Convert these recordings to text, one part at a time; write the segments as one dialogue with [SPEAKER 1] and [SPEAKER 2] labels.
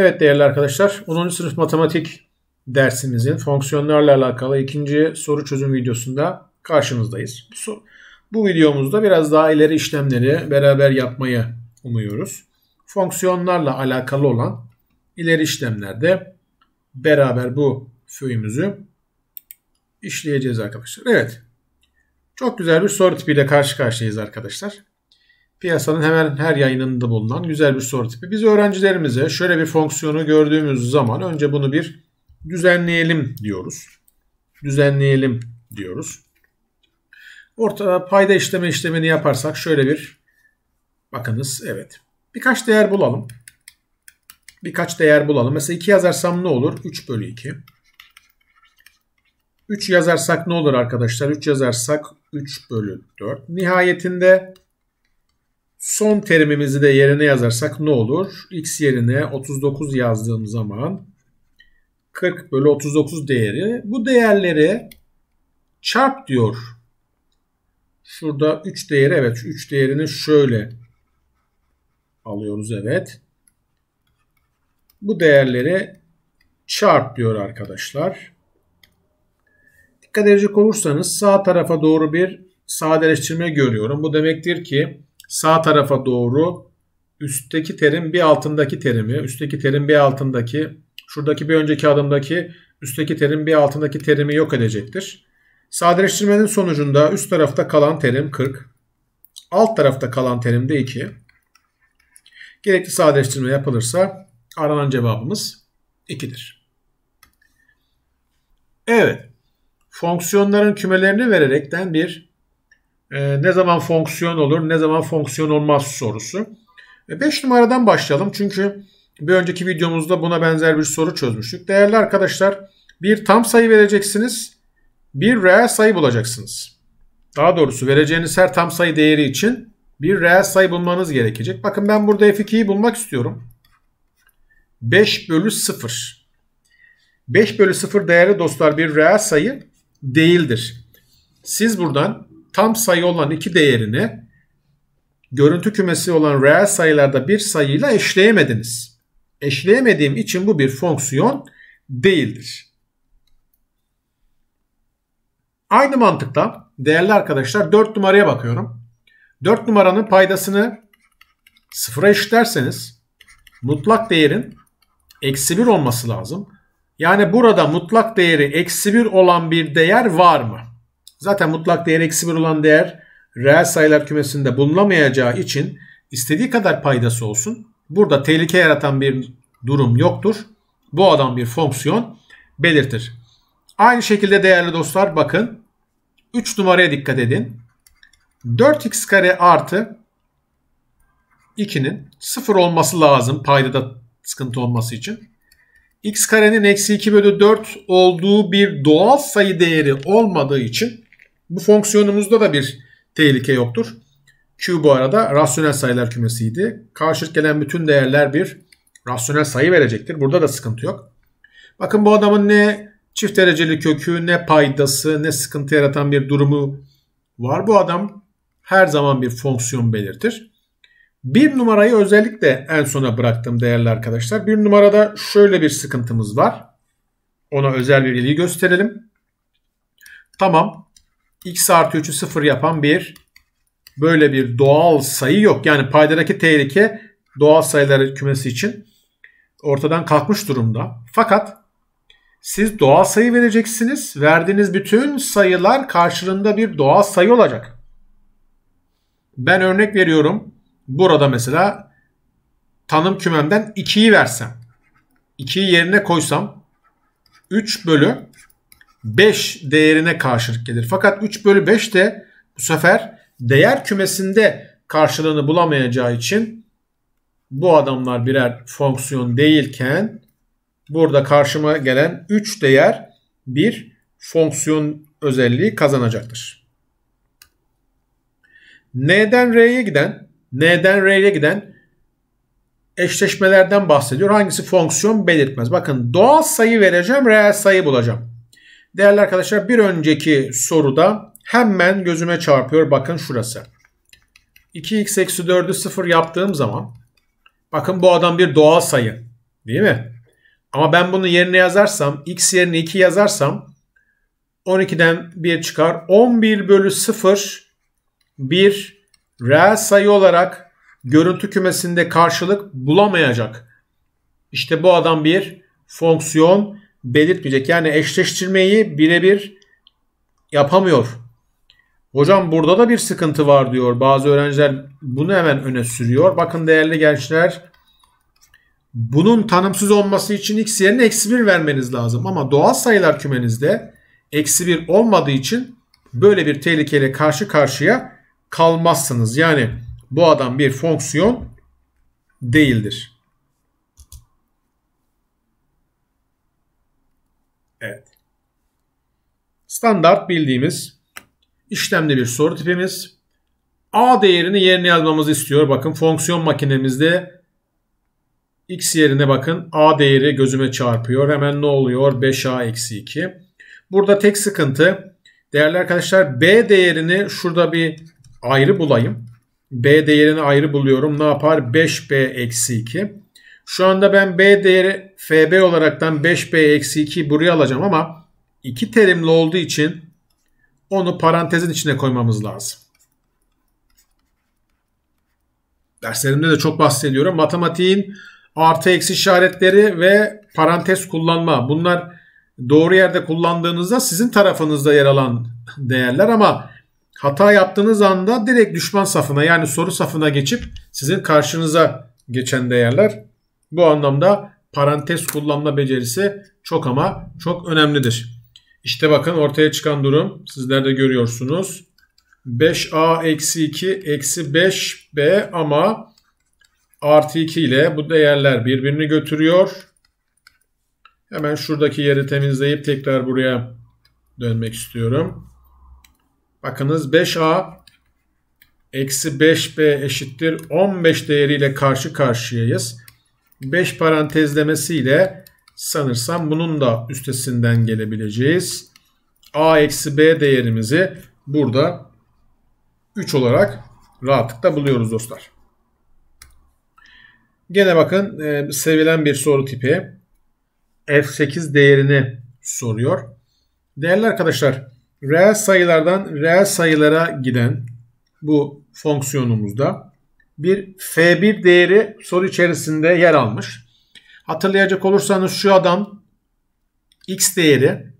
[SPEAKER 1] Evet değerli arkadaşlar 10. sınıf matematik dersimizin fonksiyonlarla alakalı ikinci soru çözüm videosunda karşınızdayız. Bu, videomuzda biraz daha ileri işlemleri beraber yapmayı umuyoruz. Fonksiyonlarla alakalı olan ileri işlemlerde beraber bu föyümüzü işleyeceğiz arkadaşlar. Evet çok güzel bir soru tipiyle karşı karşıyayız arkadaşlar piyasanın hemen her yayınında bulunan güzel bir soru tipi. Biz öğrencilerimize şöyle bir fonksiyonu gördüğümüz zaman önce bunu bir düzenleyelim diyoruz. Düzenleyelim diyoruz. Orta payda işleme işlemini yaparsak şöyle bir bakınız evet. Birkaç değer bulalım. Birkaç değer bulalım. Mesela 2 yazarsam ne olur? 3 bölü 2. 3 yazarsak ne olur arkadaşlar? 3 yazarsak 3 bölü 4. Nihayetinde Son terimimizi de yerine yazarsak ne olur? X yerine 39 yazdığım zaman 40 bölü 39 değeri. Bu değerleri çarp diyor. Şurada 3 değeri evet 3 değerini şöyle alıyoruz evet. Bu değerleri çarp diyor arkadaşlar. Dikkat edecek olursanız sağ tarafa doğru bir sadeleştirme görüyorum. Bu demektir ki sağ tarafa doğru üstteki terim bir altındaki terimi, üstteki terim bir altındaki, şuradaki bir önceki adımdaki üstteki terim bir altındaki terimi yok edecektir. Sadeleştirmenin sonucunda üst tarafta kalan terim 40, alt tarafta kalan terim de 2. Gerekli sadeleştirme yapılırsa aranan cevabımız 2'dir. Evet, fonksiyonların kümelerini vererekten bir e, ne zaman fonksiyon olur, ne zaman fonksiyon olmaz sorusu. 5 e, numaradan başlayalım çünkü bir önceki videomuzda buna benzer bir soru çözmüştük. Değerli arkadaşlar bir tam sayı vereceksiniz, bir reel sayı bulacaksınız. Daha doğrusu vereceğiniz her tam sayı değeri için bir reel sayı bulmanız gerekecek. Bakın ben burada F2'yi bulmak istiyorum. 5 bölü 0. 5 bölü 0 değerli dostlar bir reel sayı değildir. Siz buradan tam sayı olan iki değerini görüntü kümesi olan reel sayılarda bir sayıyla eşleyemediniz. Eşleyemediğim için bu bir fonksiyon değildir. Aynı mantıkla değerli arkadaşlar 4 numaraya bakıyorum. 4 numaranın paydasını sıfıra eşitlerseniz mutlak değerin eksi 1 olması lazım. Yani burada mutlak değeri eksi 1 olan bir değer var mı? Zaten mutlak değer eksi 1 olan değer reel sayılar kümesinde bulunamayacağı için istediği kadar paydası olsun. Burada tehlike yaratan bir durum yoktur. Bu adam bir fonksiyon belirtir. Aynı şekilde değerli dostlar bakın 3 numaraya dikkat edin. 4x kare artı 2'nin 0 olması lazım paydada sıkıntı olması için. x karenin eksi 2 bölü 4 olduğu bir doğal sayı değeri olmadığı için bu fonksiyonumuzda da bir tehlike yoktur. Q bu arada rasyonel sayılar kümesiydi. Karşılık gelen bütün değerler bir rasyonel sayı verecektir. Burada da sıkıntı yok. Bakın bu adamın ne çift dereceli kökü ne paydası ne sıkıntı yaratan bir durumu var. Bu adam her zaman bir fonksiyon belirtir. Bir numarayı özellikle en sona bıraktım değerli arkadaşlar. Bir numarada şöyle bir sıkıntımız var. Ona özel bir ilgi gösterelim. Tamam x artı 3'ü 0 yapan bir böyle bir doğal sayı yok. Yani paydadaki tehlike doğal sayılar kümesi için ortadan kalkmış durumda. Fakat siz doğal sayı vereceksiniz. Verdiğiniz bütün sayılar karşılığında bir doğal sayı olacak. Ben örnek veriyorum. Burada mesela tanım kümemden 2'yi versem. 2'yi yerine koysam 3 bölü 5 değerine karşılık gelir. Fakat 3 bölü 5 de bu sefer değer kümesinde karşılığını bulamayacağı için bu adamlar birer fonksiyon değilken burada karşıma gelen 3 değer bir fonksiyon özelliği kazanacaktır. N'den R'ye giden, N'den R'ye giden eşleşmelerden bahsediyor. Hangisi fonksiyon belirtmez. Bakın doğal sayı vereceğim, reel sayı bulacağım. Değerli arkadaşlar bir önceki soruda hemen gözüme çarpıyor. Bakın şurası. 2x eksi 4'ü 0 yaptığım zaman bakın bu adam bir doğal sayı değil mi? Ama ben bunu yerine yazarsam x yerine 2 yazarsam 12'den 1 çıkar. 11 bölü 0 bir reel sayı olarak görüntü kümesinde karşılık bulamayacak. İşte bu adam bir fonksiyon belirtmeyecek. Yani eşleştirmeyi birebir yapamıyor. Hocam burada da bir sıkıntı var diyor. Bazı öğrenciler bunu hemen öne sürüyor. Bakın değerli gençler bunun tanımsız olması için x yerine eksi 1 vermeniz lazım. Ama doğal sayılar kümenizde eksi 1 olmadığı için böyle bir tehlikeyle karşı karşıya kalmazsınız. Yani bu adam bir fonksiyon değildir. standart bildiğimiz işlemli bir soru tipimiz. A değerini yerine yazmamızı istiyor. Bakın fonksiyon makinemizde x yerine bakın a değeri gözüme çarpıyor. Hemen ne oluyor? 5a eksi 2. Burada tek sıkıntı değerli arkadaşlar b değerini şurada bir ayrı bulayım. b değerini ayrı buluyorum. Ne yapar? 5b eksi 2. Şu anda ben b değeri fb olaraktan 5b eksi 2 buraya alacağım ama iki terimli olduğu için onu parantezin içine koymamız lazım. Derslerimde de çok bahsediyorum. Matematiğin artı eksi işaretleri ve parantez kullanma. Bunlar doğru yerde kullandığınızda sizin tarafınızda yer alan değerler ama hata yaptığınız anda direkt düşman safına yani soru safına geçip sizin karşınıza geçen değerler. Bu anlamda parantez kullanma becerisi çok ama çok önemlidir. İşte bakın ortaya çıkan durum. Sizler de görüyorsunuz. 5a eksi 2 eksi 5b ama artı 2 ile bu değerler birbirini götürüyor. Hemen şuradaki yeri temizleyip tekrar buraya dönmek istiyorum. Bakınız 5a eksi 5b eşittir 15 değeriyle karşı karşıyayız. 5 parantezlemesiyle sanırsam bunun da üstesinden gelebileceğiz. A eksi B değerimizi burada 3 olarak rahatlıkla buluyoruz dostlar. Gene bakın e, sevilen bir soru tipi. F8 değerini soruyor. Değerli arkadaşlar reel sayılardan reel sayılara giden bu fonksiyonumuzda bir F1 değeri soru içerisinde yer almış. Hatırlayacak olursanız şu adam x değeri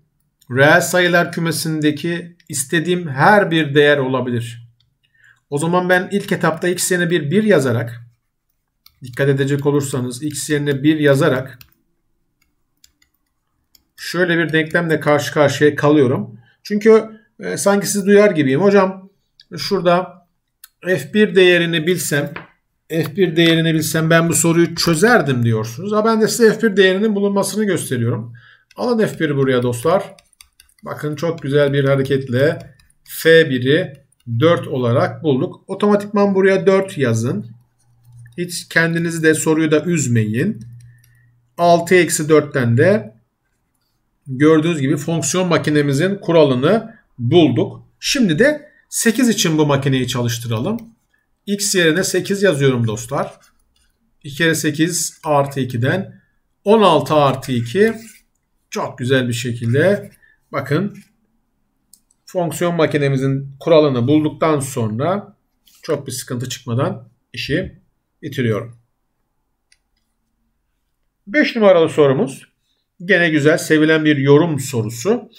[SPEAKER 1] reel sayılar kümesindeki istediğim her bir değer olabilir. O zaman ben ilk etapta x yerine bir 1 yazarak dikkat edecek olursanız x yerine 1 yazarak şöyle bir denklemle karşı karşıya kalıyorum. Çünkü e, sanki siz duyar gibiyim. Hocam şurada f1 değerini bilsem F1 değerini bilsem ben bu soruyu çözerdim diyorsunuz. Ha ben de size F1 değerinin bulunmasını gösteriyorum. Alın F1'i buraya dostlar. Bakın çok güzel bir hareketle F1'i 4 olarak bulduk. Otomatikman buraya 4 yazın. Hiç kendinizi de soruyu da üzmeyin. 6 eksi 4'ten de gördüğünüz gibi fonksiyon makinemizin kuralını bulduk. Şimdi de 8 için bu makineyi çalıştıralım x yerine 8 yazıyorum dostlar. 2 kere 8 artı 2'den 16 artı 2 çok güzel bir şekilde bakın fonksiyon makinemizin kuralını bulduktan sonra çok bir sıkıntı çıkmadan işi bitiriyorum. 5 numaralı sorumuz gene güzel sevilen bir yorum sorusu.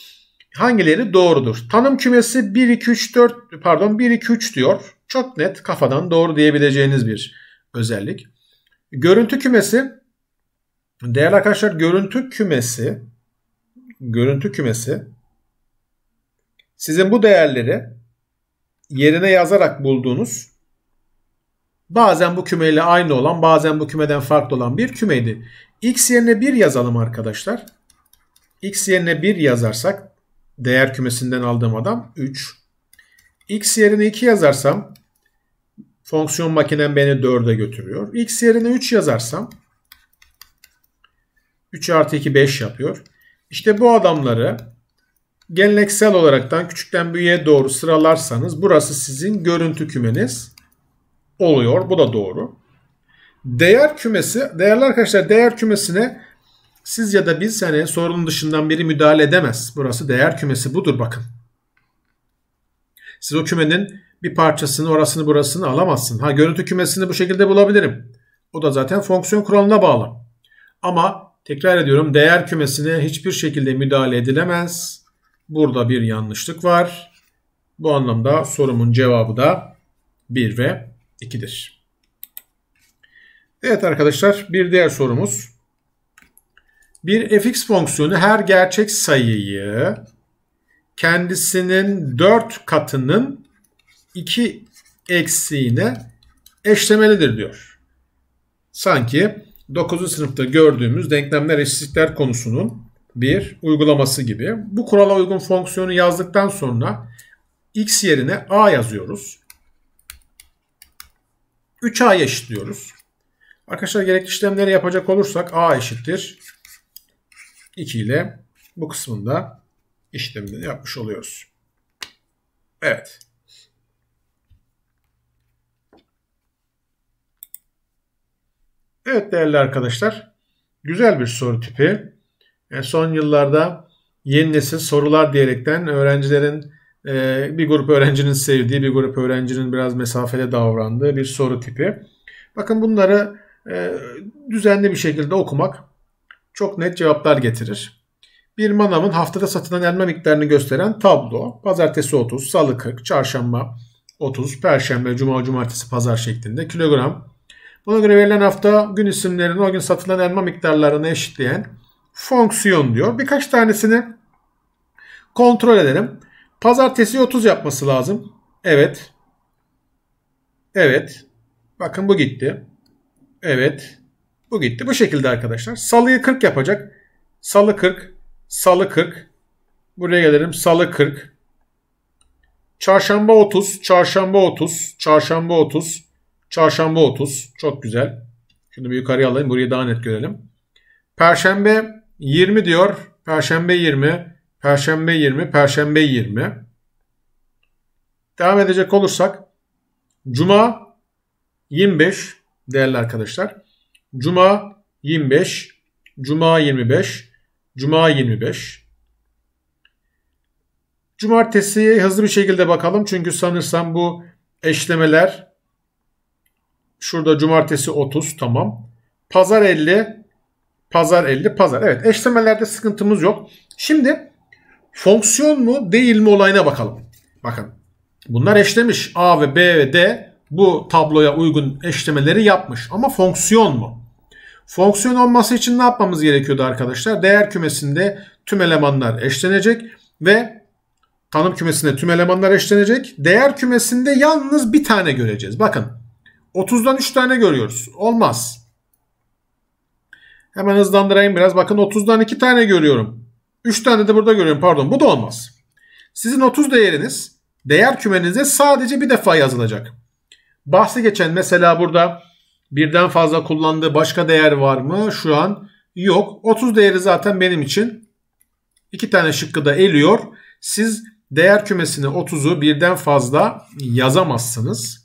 [SPEAKER 1] Hangileri doğrudur? Tanım kümesi 1 2 3 4 pardon 1 2 3 diyor. Çok net kafadan doğru diyebileceğiniz bir özellik. Görüntü kümesi değerli arkadaşlar görüntü kümesi görüntü kümesi sizin bu değerleri yerine yazarak bulduğunuz bazen bu kümeyle aynı olan bazen bu kümeden farklı olan bir kümeydi. X yerine 1 yazalım arkadaşlar. X yerine 1 yazarsak değer kümesinden aldığım adam 3. X yerine 2 yazarsam Fonksiyon makinem beni 4'e götürüyor. X yerine 3 yazarsam 3 artı 2 5 yapıyor. İşte bu adamları geleneksel olaraktan küçükten büyüğe doğru sıralarsanız burası sizin görüntü kümeniz oluyor. Bu da doğru. Değer kümesi, değerli arkadaşlar değer kümesine siz ya da biz hani sorunun dışından biri müdahale edemez. Burası değer kümesi budur bakın. Siz o kümenin bir parçasını orasını burasını alamazsın. Ha görüntü kümesini bu şekilde bulabilirim. O da zaten fonksiyon kuralına bağlı. Ama tekrar ediyorum değer kümesine hiçbir şekilde müdahale edilemez. Burada bir yanlışlık var. Bu anlamda sorumun cevabı da 1 ve 2'dir. Evet arkadaşlar bir diğer sorumuz. Bir fx fonksiyonu her gerçek sayıyı kendisinin 4 katının 2 eksiğine eşlemelidir diyor. Sanki 9. sınıfta gördüğümüz denklemler eşitlikler konusunun bir uygulaması gibi. Bu kurala uygun fonksiyonu yazdıktan sonra x yerine a yazıyoruz. 3a'ya eşitliyoruz. Arkadaşlar gerekli işlemleri yapacak olursak a eşittir 2 ile bu kısmında işlemini yapmış oluyoruz. Evet. Evet değerli arkadaşlar güzel bir soru tipi. E, son yıllarda yeni nesil sorular diyerekten öğrencilerin e, bir grup öğrencinin sevdiği bir grup öğrencinin biraz mesafede davrandığı bir soru tipi. Bakın bunları e, düzenli bir şekilde okumak çok net cevaplar getirir. Bir manavın haftada satılan elma miktarını gösteren tablo. Pazartesi 30, salı 40, çarşamba 30, perşembe, cuma, cumartesi, pazar şeklinde kilogram Buna göre verilen hafta gün isimlerinin o gün satılan elma miktarlarını eşitleyen fonksiyon diyor. Birkaç tanesini kontrol edelim. Pazartesi 30 yapması lazım. Evet. Evet. Bakın bu gitti. Evet. Bu gitti. Bu şekilde arkadaşlar. Salıyı 40 yapacak. Salı 40. Salı 40. Buraya gelelim. Salı 40. Çarşamba 30. Çarşamba 30. Çarşamba 30. Çarşamba 30. Çok güzel. Şunu bir yukarıya alayım. Burayı daha net görelim. Perşembe 20 diyor. Perşembe 20. Perşembe 20. Perşembe 20. Devam edecek olursak. Cuma 25 değerli arkadaşlar. Cuma 25. Cuma 25. Cuma 25. Cumartesi hızlı bir şekilde bakalım. Çünkü sanırsam bu eşlemeler Şurada cumartesi 30 tamam. Pazar 50. Pazar 50. Pazar. Evet eşlemelerde sıkıntımız yok. Şimdi fonksiyon mu değil mi olayına bakalım. Bakın bunlar eşlemiş. A ve B ve D bu tabloya uygun eşlemeleri yapmış. Ama fonksiyon mu? Fonksiyon olması için ne yapmamız gerekiyordu arkadaşlar? Değer kümesinde tüm elemanlar eşlenecek ve tanım kümesinde tüm elemanlar eşlenecek. Değer kümesinde yalnız bir tane göreceğiz. Bakın 30'dan 3 tane görüyoruz. Olmaz. Hemen hızlandırayım biraz. Bakın 30'dan 2 tane görüyorum. 3 tane de burada görüyorum. Pardon bu da olmaz. Sizin 30 değeriniz değer kümenize sadece bir defa yazılacak. Bahsi geçen mesela burada birden fazla kullandığı başka değer var mı? Şu an yok. 30 değeri zaten benim için iki tane şıkkı da eliyor. Siz değer kümesini 30'u birden fazla yazamazsınız.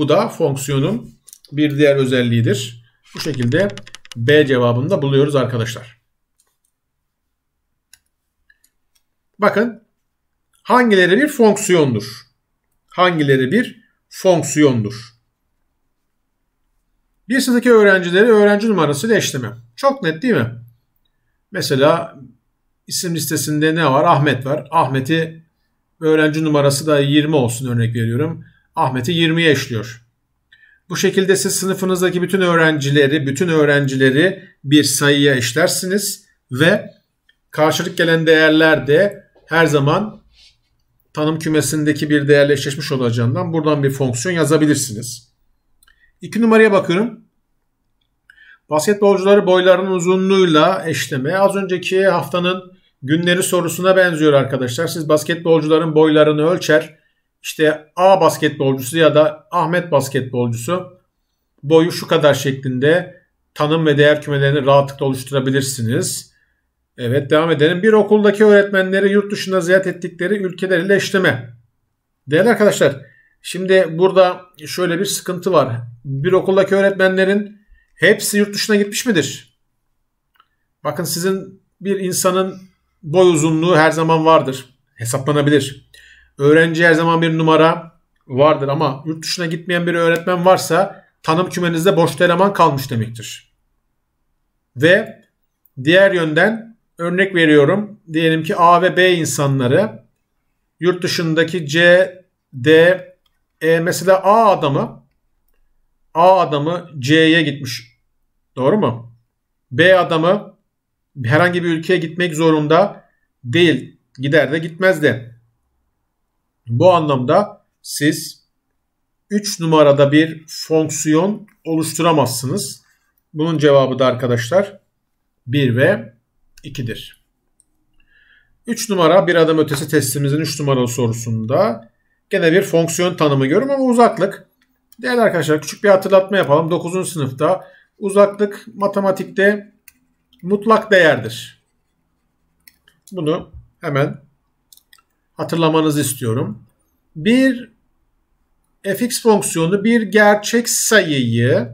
[SPEAKER 1] Bu da fonksiyonun bir diğer özelliğidir. Bu şekilde B cevabını da buluyoruz arkadaşlar. Bakın hangileri bir fonksiyondur? Hangileri bir fonksiyondur? Bir sınıftaki öğrencileri öğrenci numarasıyla eşleme. Çok net değil mi? Mesela isim listesinde ne var? Ahmet var. Ahmet'i öğrenci numarası da 20 olsun örnek veriyorum. Ahmet'i 20'ye eşliyor. Bu şekilde siz sınıfınızdaki bütün öğrencileri, bütün öğrencileri bir sayıya eşlersiniz ve karşılık gelen değerler de her zaman tanım kümesindeki bir değerle eşleşmiş olacağından buradan bir fonksiyon yazabilirsiniz. İki numaraya bakıyorum. Basketbolcuları boylarının uzunluğuyla eşleme. Az önceki haftanın günleri sorusuna benziyor arkadaşlar. Siz basketbolcuların boylarını ölçer işte A basketbolcusu ya da Ahmet basketbolcusu boyu şu kadar şeklinde tanım ve değer kümelerini rahatlıkla oluşturabilirsiniz. Evet devam edelim. Bir okuldaki öğretmenleri yurt dışında ziyaret ettikleri ülkeler ile eşleme. Değerli arkadaşlar şimdi burada şöyle bir sıkıntı var. Bir okuldaki öğretmenlerin hepsi yurt dışına gitmiş midir? Bakın sizin bir insanın boy uzunluğu her zaman vardır. Hesaplanabilir. Öğrenci her zaman bir numara vardır ama yurt dışına gitmeyen bir öğretmen varsa tanım kümenizde boş eleman kalmış demektir. Ve diğer yönden örnek veriyorum. Diyelim ki A ve B insanları yurt dışındaki C, D, E mesela A adamı A adamı C'ye gitmiş. Doğru mu? B adamı herhangi bir ülkeye gitmek zorunda değil. Gider de gitmez de. Bu anlamda siz 3 numarada bir fonksiyon oluşturamazsınız. Bunun cevabı da arkadaşlar 1 ve 2'dir. 3 numara bir adım ötesi testimizin 3 numaralı sorusunda gene bir fonksiyon tanımı görüyorum ama uzaklık. Değerli arkadaşlar küçük bir hatırlatma yapalım. 9. sınıfta uzaklık matematikte mutlak değerdir. Bunu hemen hatırlamanızı istiyorum. Bir fx fonksiyonu bir gerçek sayıyı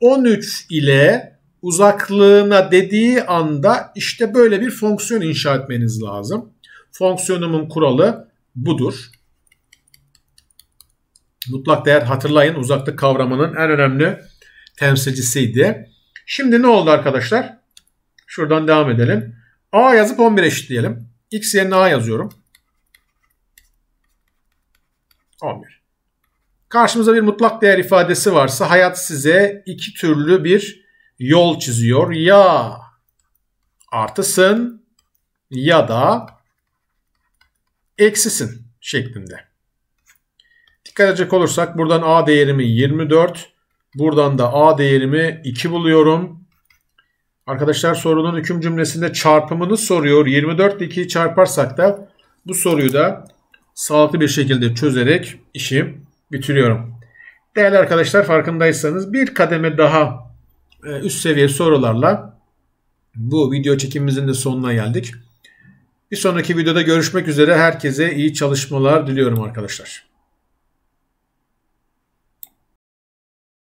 [SPEAKER 1] 13 ile uzaklığına dediği anda işte böyle bir fonksiyon inşa etmeniz lazım. Fonksiyonumun kuralı budur. Mutlak değer hatırlayın uzaklık kavramının en önemli temsilcisiydi. Şimdi ne oldu arkadaşlar? Şuradan devam edelim. A yazıp 11 eşit diyelim. X yerine A yazıyorum. 11. Karşımıza bir mutlak değer ifadesi varsa hayat size iki türlü bir yol çiziyor. Ya artısın ya da eksisin şeklinde. Dikkat edecek olursak buradan A değerimi 24, buradan da A değerimi 2 buluyorum. Arkadaşlar sorunun hüküm cümlesinde çarpımını soruyor. 24 ile 2'yi çarparsak da bu soruyu da sağlıklı bir şekilde çözerek işi bitiriyorum. Değerli arkadaşlar farkındaysanız bir kademe daha e, üst seviye sorularla bu video çekimimizin de sonuna geldik. Bir sonraki videoda görüşmek üzere herkese iyi çalışmalar diliyorum arkadaşlar.